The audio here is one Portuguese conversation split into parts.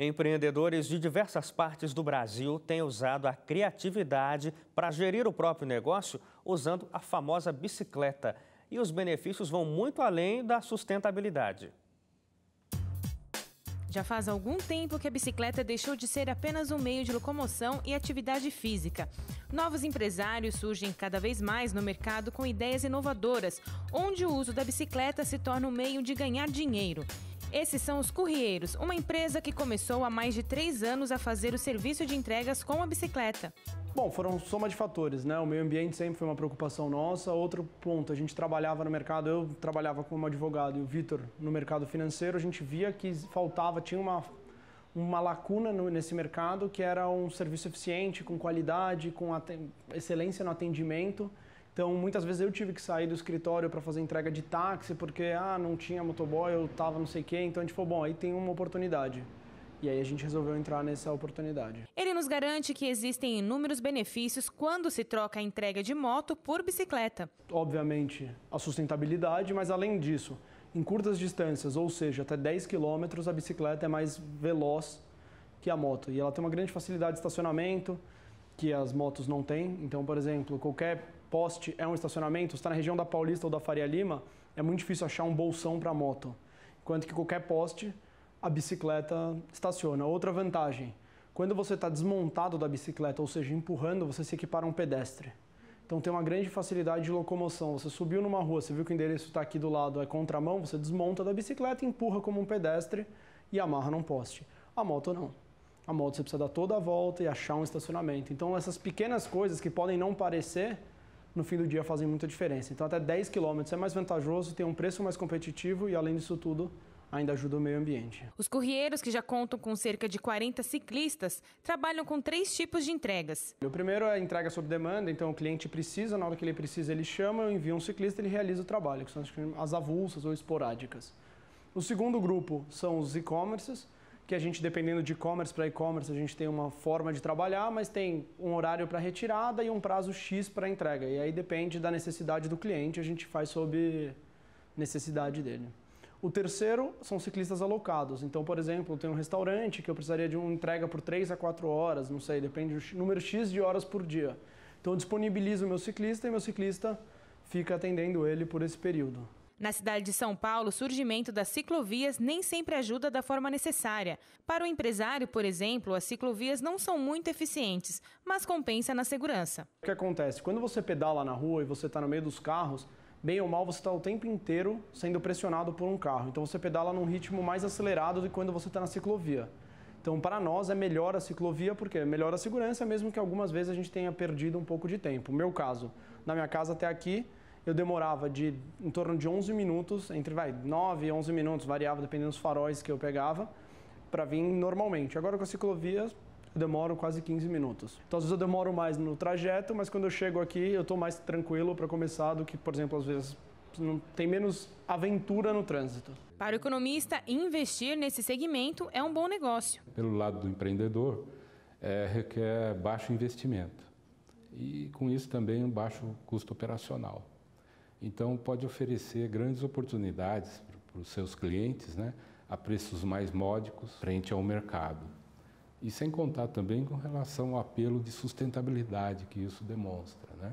Empreendedores de diversas partes do Brasil têm usado a criatividade para gerir o próprio negócio usando a famosa bicicleta. E os benefícios vão muito além da sustentabilidade. Já faz algum tempo que a bicicleta deixou de ser apenas um meio de locomoção e atividade física. Novos empresários surgem cada vez mais no mercado com ideias inovadoras, onde o uso da bicicleta se torna um meio de ganhar dinheiro. Esses são os Currieiros, uma empresa que começou há mais de três anos a fazer o serviço de entregas com a bicicleta. Bom, foram soma de fatores, né? O meio ambiente sempre foi uma preocupação nossa. Outro ponto, a gente trabalhava no mercado, eu trabalhava como advogado e o Vitor no mercado financeiro, a gente via que faltava, tinha uma, uma lacuna no, nesse mercado que era um serviço eficiente, com qualidade, com excelência no atendimento. Então, muitas vezes eu tive que sair do escritório para fazer entrega de táxi, porque ah, não tinha motoboy, eu tava não sei quem. Então a gente falou, bom, aí tem uma oportunidade. E aí a gente resolveu entrar nessa oportunidade. Ele nos garante que existem inúmeros benefícios quando se troca a entrega de moto por bicicleta. Obviamente, a sustentabilidade, mas além disso, em curtas distâncias, ou seja, até 10 quilômetros, a bicicleta é mais veloz que a moto. E ela tem uma grande facilidade de estacionamento, que as motos não têm. Então, por exemplo, qualquer poste é um estacionamento, está na região da Paulista ou da Faria Lima, é muito difícil achar um bolsão para moto. Enquanto que qualquer poste, a bicicleta estaciona. Outra vantagem, quando você está desmontado da bicicleta, ou seja, empurrando, você se equipara a um pedestre. Então tem uma grande facilidade de locomoção. Você subiu numa rua, você viu que o endereço está aqui do lado, é contramão, você desmonta da bicicleta, empurra como um pedestre e amarra num poste. A moto não. A moto você precisa dar toda a volta e achar um estacionamento. Então essas pequenas coisas que podem não parecer, no fim do dia fazem muita diferença. Então, até 10 quilômetros é mais vantajoso, tem um preço mais competitivo e, além disso tudo, ainda ajuda o meio ambiente. Os corrieiros, que já contam com cerca de 40 ciclistas, trabalham com três tipos de entregas. O primeiro é a entrega sob demanda, então o cliente precisa, na hora que ele precisa, ele chama, eu envio um ciclista e ele realiza o trabalho, que são as avulsas ou esporádicas. O segundo grupo são os e-commerces, que a gente, dependendo de e-commerce para e-commerce, a gente tem uma forma de trabalhar, mas tem um horário para retirada e um prazo X para entrega. E aí depende da necessidade do cliente, a gente faz sob necessidade dele. O terceiro são ciclistas alocados. Então, por exemplo, tem um restaurante que eu precisaria de uma entrega por 3 a 4 horas, não sei, depende do número X de horas por dia. Então, eu disponibilizo o meu ciclista e meu ciclista fica atendendo ele por esse período. Na cidade de São Paulo, o surgimento das ciclovias nem sempre ajuda da forma necessária. Para o empresário, por exemplo, as ciclovias não são muito eficientes, mas compensa na segurança. O que acontece? Quando você pedala na rua e você está no meio dos carros, bem ou mal, você está o tempo inteiro sendo pressionado por um carro. Então você pedala num ritmo mais acelerado do que quando você está na ciclovia. Então, para nós, é melhor a ciclovia, porque melhora a segurança, mesmo que algumas vezes a gente tenha perdido um pouco de tempo. No meu caso, na minha casa até aqui, eu demorava de em torno de 11 minutos, entre vai, 9 e 11 minutos, variava dependendo dos faróis que eu pegava, para vir normalmente. Agora com a ciclovia, eu demoro quase 15 minutos. Então às vezes eu demoro mais no trajeto, mas quando eu chego aqui, eu estou mais tranquilo para começar do que, por exemplo, às vezes não tem menos aventura no trânsito. Para o economista, investir nesse segmento é um bom negócio. Pelo lado do empreendedor, é, requer baixo investimento e, com isso, também um baixo custo operacional. Então, pode oferecer grandes oportunidades para os seus clientes, né, a preços mais módicos frente ao mercado. E sem contar também com relação ao apelo de sustentabilidade que isso demonstra. Né?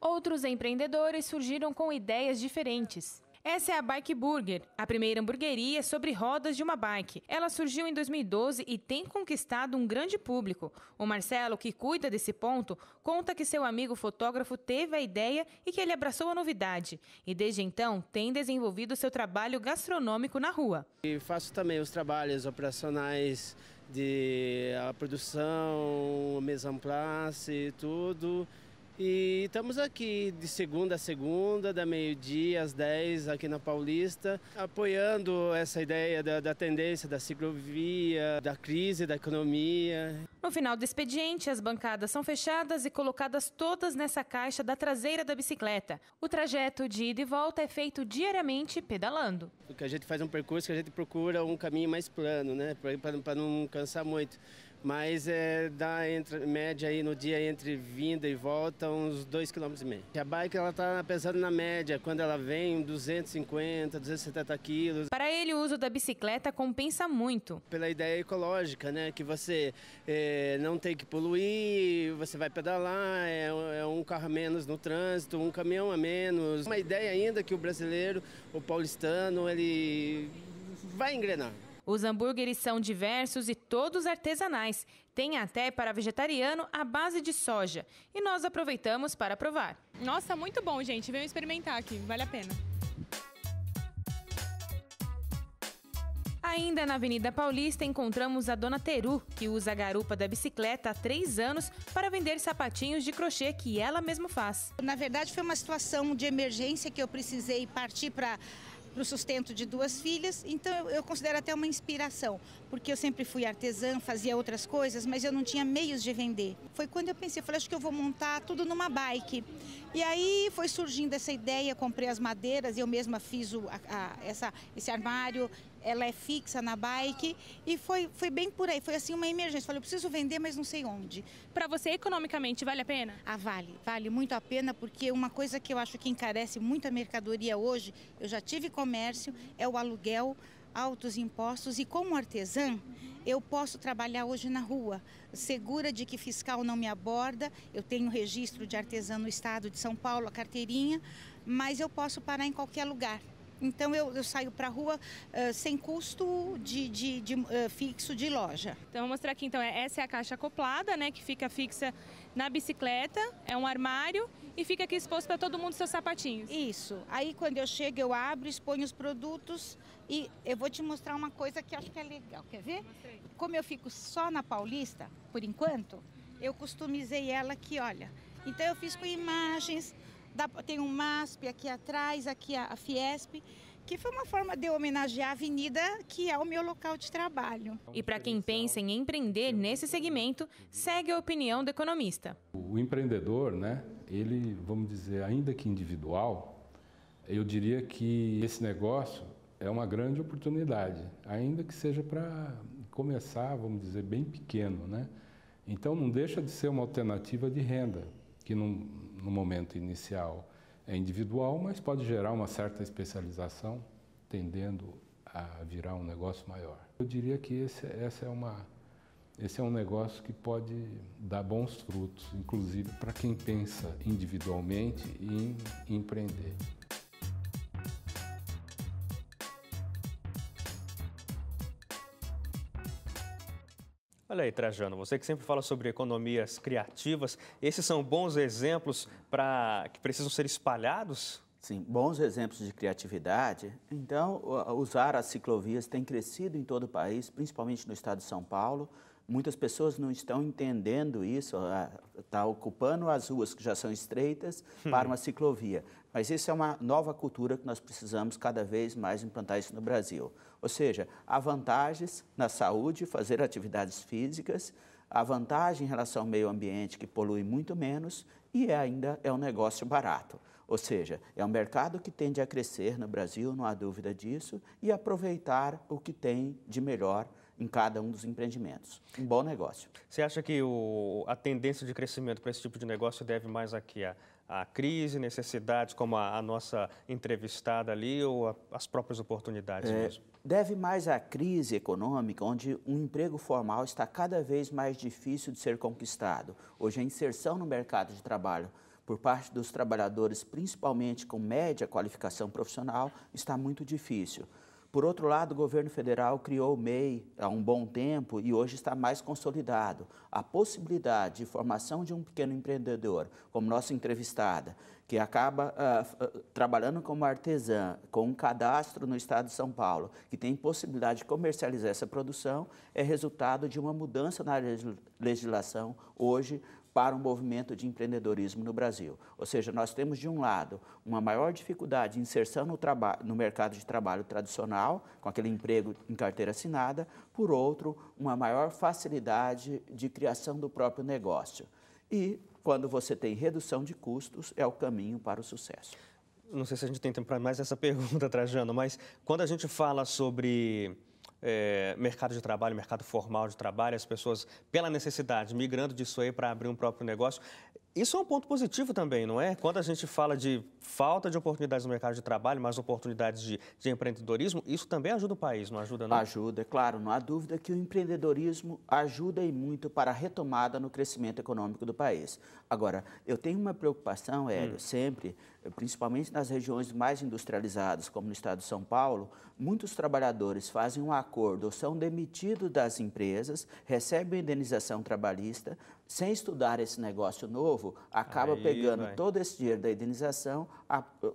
Outros empreendedores surgiram com ideias diferentes. Essa é a Bike Burger, a primeira hamburgueria sobre rodas de uma bike. Ela surgiu em 2012 e tem conquistado um grande público. O Marcelo, que cuida desse ponto, conta que seu amigo fotógrafo teve a ideia e que ele abraçou a novidade. E desde então tem desenvolvido seu trabalho gastronômico na rua. E faço também os trabalhos operacionais de a produção, mise en place, tudo. E estamos aqui de segunda a segunda, da meio-dia às 10 aqui na Paulista, apoiando essa ideia da, da, tendência da ciclovia, da crise da economia. No final do expediente, as bancadas são fechadas e colocadas todas nessa caixa da traseira da bicicleta. O trajeto de ida e volta é feito diariamente pedalando. O que a gente faz um percurso que a gente procura um caminho mais plano, né, para não cansar muito mas é, dá entre, média aí no dia entre vinda e volta uns 2,5 km. A bike ela está pesando na média, quando ela vem 250, 270 quilos. Para ele, o uso da bicicleta compensa muito. Pela ideia ecológica, né? Que você é, não tem que poluir, você vai pedalar, é, é, um carro a menos no trânsito, um caminhão a menos. Uma ideia ainda que o brasileiro, o paulistano, ele vai engrenar. Os hambúrgueres são diversos e todos artesanais. Tem até para vegetariano a base de soja. E nós aproveitamos para provar. Nossa, muito bom, gente. Venham experimentar aqui, vale a pena. Ainda na Avenida Paulista encontramos a dona Teru, que usa a garupa da bicicleta há três anos para vender sapatinhos de crochê que ela mesma faz. Na verdade, foi uma situação de emergência que eu precisei partir para para o sustento de duas filhas. Então eu considero até uma inspiração, porque eu sempre fui artesã, fazia outras coisas, mas eu não tinha meios de vender. Foi quando eu pensei, falei, acho que eu vou montar tudo numa bike. E aí foi surgindo essa ideia, comprei as madeiras, eu mesma fiz o, a, a, essa, esse armário, ela é fixa na bike e foi, foi bem por aí, foi assim uma emergência. Falei, eu preciso vender, mas não sei onde. Para você, economicamente, vale a pena? Ah, vale, vale muito a pena, porque uma coisa que eu acho que encarece muito a mercadoria hoje, eu já tive comércio, é o aluguel, altos impostos e como artesã, eu posso trabalhar hoje na rua, segura de que fiscal não me aborda, eu tenho registro de artesã no estado de São Paulo, a carteirinha, mas eu posso parar em qualquer lugar. Então eu, eu saio para a rua uh, sem custo de, de, de uh, fixo de loja. Então vou mostrar aqui. Então é, essa é a caixa acoplada, né, que fica fixa na bicicleta. É um armário e fica aqui exposto para todo mundo seus sapatinhos. Isso. Aí quando eu chego eu abro, exponho os produtos e eu vou te mostrar uma coisa que acho que é legal. Quer ver? Mostrei. Como eu fico só na Paulista, por enquanto, eu customizei ela aqui, olha. Então eu fiz com imagens da, tem um MASP aqui atrás, aqui a, a Fiesp que foi uma forma de homenagear a avenida, que é o meu local de trabalho. E para quem pensa em empreender nesse segmento, segue a opinião do economista. O empreendedor, né, ele, vamos dizer, ainda que individual, eu diria que esse negócio é uma grande oportunidade, ainda que seja para começar, vamos dizer, bem pequeno, né? Então não deixa de ser uma alternativa de renda, que no momento inicial é individual, mas pode gerar uma certa especialização, tendendo a virar um negócio maior. Eu diria que esse, essa é uma, esse é um negócio que pode dar bons frutos, inclusive para quem pensa individualmente e em empreender. Olha aí, Trajano, você que sempre fala sobre economias criativas, esses são bons exemplos para que precisam ser espalhados? Sim, bons exemplos de criatividade. Então, usar as ciclovias tem crescido em todo o país, principalmente no estado de São Paulo. Muitas pessoas não estão entendendo isso, está ah, ocupando as ruas que já são estreitas hum. para uma ciclovia. Mas isso é uma nova cultura que nós precisamos cada vez mais implantar isso no Brasil. Ou seja, há vantagens na saúde, fazer atividades físicas, há vantagem em relação ao meio ambiente, que polui muito menos, e é ainda é um negócio barato. Ou seja, é um mercado que tende a crescer no Brasil, não há dúvida disso, e aproveitar o que tem de melhor em cada um dos empreendimentos. Um bom negócio. Você acha que o, a tendência de crescimento para esse tipo de negócio deve mais aqui a, a crise, necessidades, como a, a, nossa entrevistada ali, ou a, as próprias oportunidades é, mesmo? Deve mais à crise econômica, onde um emprego formal está cada vez mais difícil de ser conquistado. Hoje, a inserção no mercado de trabalho por parte dos trabalhadores, principalmente com média qualificação profissional, está muito difícil. Por outro lado, o governo federal criou o MEI há um bom tempo e hoje está mais consolidado. A possibilidade de formação de um pequeno empreendedor, como nossa entrevistada, que acaba uh, trabalhando como artesã, com um cadastro no estado de São Paulo, que tem possibilidade de comercializar essa produção, é resultado de uma mudança na legislação hoje para o movimento de empreendedorismo no Brasil. Ou seja, nós temos, de um lado, uma maior dificuldade de inserção no, no mercado de trabalho tradicional, com aquele emprego em carteira assinada, por outro, uma maior facilidade de criação do próprio negócio. E, quando você tem redução de custos, é o caminho para o sucesso. Não sei se a gente tem tempo para mais essa pergunta, Trajano, mas quando a gente fala sobre é, mercado de trabalho, mercado formal de trabalho, as pessoas, pela necessidade, migrando disso aí para abrir um próprio negócio. Isso é um ponto positivo também, não é? Quando a gente fala de falta de oportunidades no mercado de trabalho, mais oportunidades de, de empreendedorismo, isso também ajuda o país, não ajuda, não? Ajuda, é claro. Não há dúvida que o empreendedorismo ajuda e muito para a retomada no crescimento econômico do país. Agora, eu tenho uma preocupação, Hélio, hum. sempre principalmente nas regiões mais industrializadas, como no estado de São Paulo, muitos trabalhadores fazem um acordo ou são demitidos das empresas, recebem indenização trabalhista, sem estudar esse negócio novo, acaba Aí, pegando vai. todo esse dinheiro da indenização,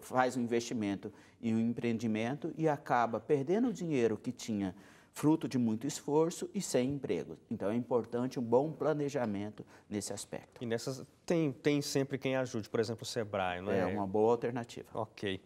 faz um investimento em um empreendimento e acaba perdendo o dinheiro que tinha fruto de muito esforço e sem emprego. Então é importante um bom planejamento nesse aspecto. E nessas tem, tem sempre quem ajude, por exemplo, o Sebrae, não é? É uma boa alternativa. Ok.